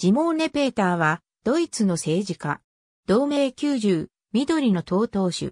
ジモーネ・ペーターは、ドイツの政治家。同盟90、緑の党党首。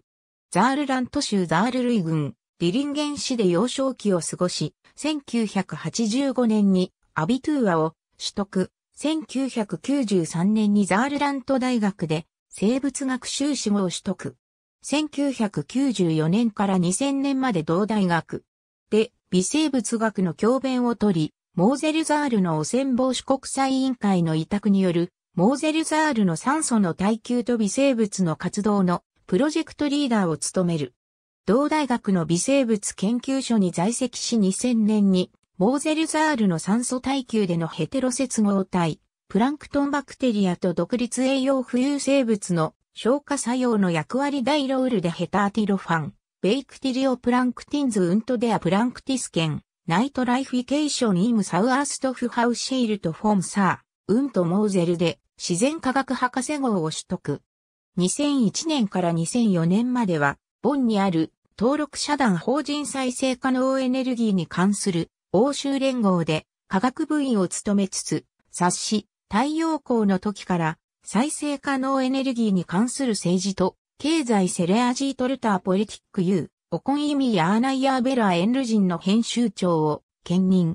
ザールラント州ザールルイリディリンゲン市で幼少期を過ごし、1985年にアビトゥーアを取得。1993年にザールラント大学で生物学修士号を取得。1994年から2000年まで同大学で微生物学の教鞭を取り、モーゼルザールの汚染防止国際委員会の委託による、モーゼルザールの酸素の耐久と微生物の活動のプロジェクトリーダーを務める。同大学の微生物研究所に在籍し2000年に、モーゼルザールの酸素耐久でのヘテロ接合体、プランクトンバクテリアと独立栄養浮遊生物の消化作用の役割大ロールでヘターティロファン、ベイクティリオプランクティンズウントデアプランクティスケン、ナイトライフィケーションイムサウアーストフハウシールとフォンサー、ウンとモーゼルで自然科学博士号を取得。2001年から2004年までは、ボンにある登録社団法人再生可能エネルギーに関する欧州連合で科学部員を務めつつ、冊子、太陽光の時から再生可能エネルギーに関する政治と経済セレアジートルターポリティック U オコンイミヤーナイヤーベラエンルジンの編集長を兼任。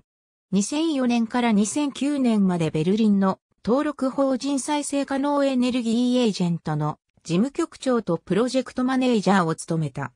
2004年から2009年までベルリンの登録法人再生可能エネルギーエージェントの事務局長とプロジェクトマネージャーを務めた。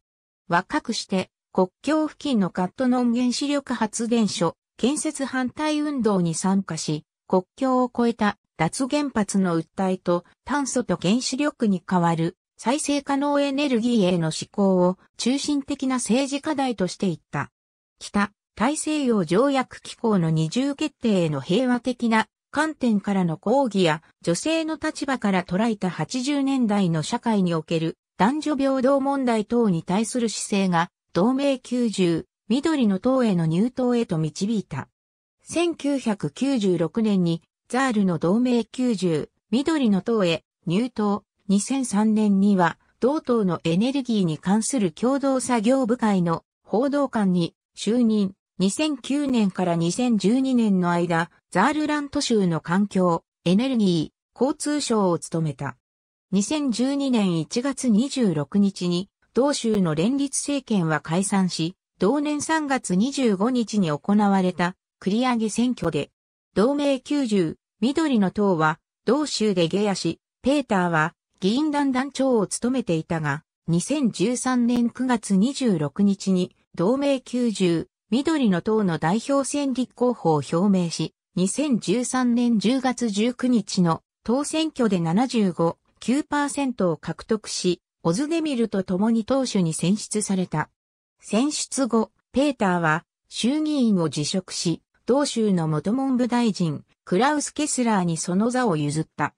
若くして国境付近のカットノン原子力発電所建設反対運動に参加し、国境を越えた脱原発の訴えと炭素と原子力に代わる再生可能エネルギーへの思考を中心的な政治課題としていった。北、大西洋条約機構の二重決定への平和的な観点からの抗議や女性の立場から捉えた80年代の社会における男女平等問題等に対する姿勢が同盟90、緑の党への入党へと導いた。1996年にザールの同盟90、緑の党へ入党2003年には、同党のエネルギーに関する共同作業部会の報道官に就任。2009年から2012年の間、ザールラント州の環境、エネルギー、交通省を務めた。2012年1月26日に、同州の連立政権は解散し、同年3月25日に行われた繰り上げ選挙で、同盟90、緑の党は同州で下野し、ペーターは議員団団長を務めていたが、2013年9月26日に同盟90緑の党の代表選立候補を表明し、2013年10月19日の党選挙で75.9%を獲得し、オズデミルと共に党首に選出された。選出後、ペーターは衆議院を辞職し、同州の元文部大臣、クラウス・ケスラーにその座を譲った。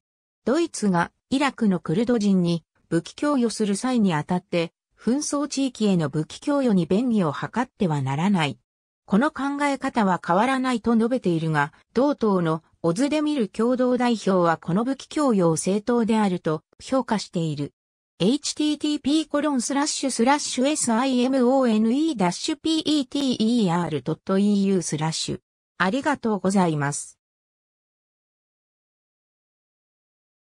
ドイツがイラクのクルド人に武器供与する際にあたって、紛争地域への武器供与に便宜を図ってはならない。この考え方は変わらないと述べているが、同党のオズデミル共同代表はこの武器供与を正当であると評価している。http コロンスラッシュスラッシュ simone-peter.eu スラッシュありがとうございます。